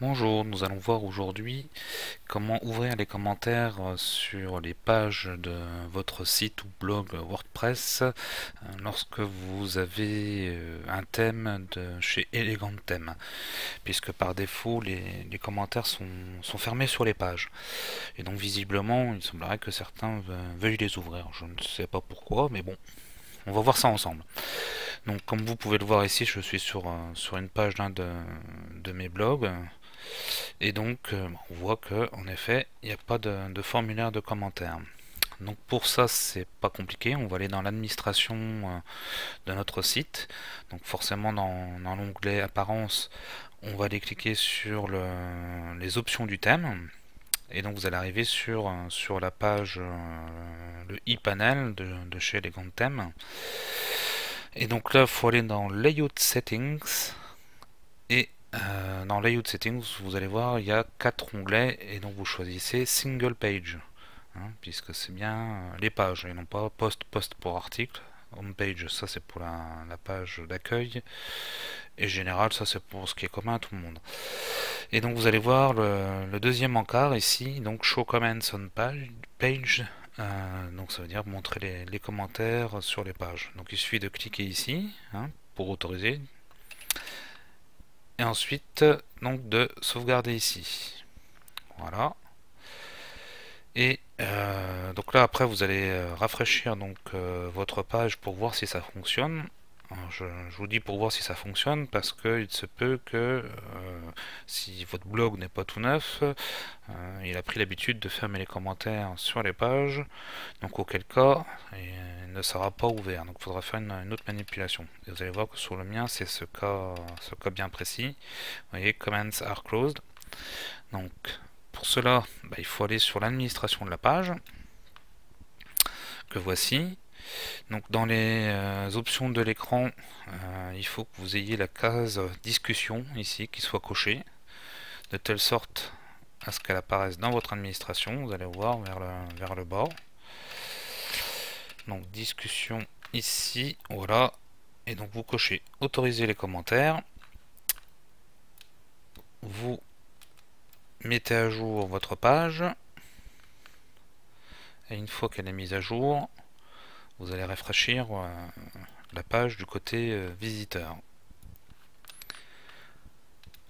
Bonjour, nous allons voir aujourd'hui comment ouvrir les commentaires euh, sur les pages de votre site ou blog WordPress euh, lorsque vous avez euh, un thème de chez Elegant Themes, puisque par défaut les, commentaires sont, fermés sur les pages. Et donc visiblement, il semblerait que certains veuillent les ouvrir. Je ne sais pas pourquoi, mais bon, on va voir ça ensemble. Donc comme vous pouvez le voir ici, je suis sur, sur une page d'un de, de mes blogs et donc, euh, on voit que, en effet, il n'y a pas de, formulaire de commentaire. Donc pour ça, c'est pas compliqué. On va aller dans l'administration euh, de notre site. Donc forcément, dans, l'onglet Apparence, on va aller cliquer sur les options du thème. Et donc vous allez arriver sur, euh, la page, le e-panel de, de, chez Elegant thèmes Et donc là, il faut aller dans Layout Settings. Euh, dans Layout Settings, vous allez voir, il y a quatre onglets et donc vous choisissez Single Page, hein, puisque c'est bien euh, les pages et non pas Post, Post pour article. Home page, ça c'est pour la, page d'accueil. Et général, ça c'est pour ce qui est commun à tout le monde. Et donc vous allez voir le, deuxième encart ici, donc Show Comments on Page. Euh, donc ça veut dire montrer les, commentaires sur les pages. Donc il suffit de cliquer ici hein, pour autoriser et ensuite donc de sauvegarder ici. Voilà. Et euh, donc là après vous allez euh, rafraîchir donc euh, votre page pour voir si ça fonctionne je, vous dis pour voir si ça fonctionne, parce qu'il se peut que euh, si votre blog n'est pas tout neuf, euh, il a pris l'habitude de fermer les commentaires sur les pages, donc auquel cas il ne sera pas ouvert, donc il faudra faire une, autre manipulation. vous allez voir que sur le mien c'est ce cas, ce cas bien précis, vous voyez comments are closed, donc pour cela bah, il faut aller sur l'administration de la page, que voici, donc dans les euh, options de l'écran, euh, il faut que vous ayez la case discussion ici qui soit cochée, de telle sorte à ce qu'elle apparaisse dans votre administration. Vous allez voir vers le, vers le bord. Donc discussion ici, voilà. Et donc vous cochez autoriser les commentaires. Vous mettez à jour votre page. Et une fois qu'elle est mise à jour, vous allez rafraîchir euh, la page du côté euh, visiteur.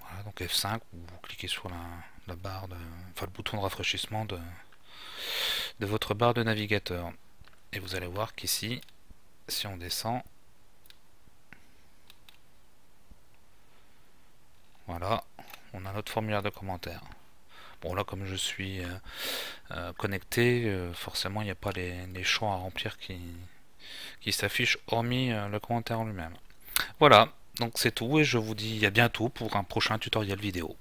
Voilà, donc F5, vous cliquez sur la, barre, le bouton de rafraîchissement de, de votre barre de navigateur. Et vous allez voir qu'ici, si on descend, voilà, on a notre formulaire de commentaires. Bon là comme je suis euh, euh, connecté, euh, forcément il n'y a pas les, champs à remplir qui, qui s'affichent hormis le commentaire en lui-même. Voilà, donc c'est tout et je vous dis à bientôt pour un prochain tutoriel vidéo.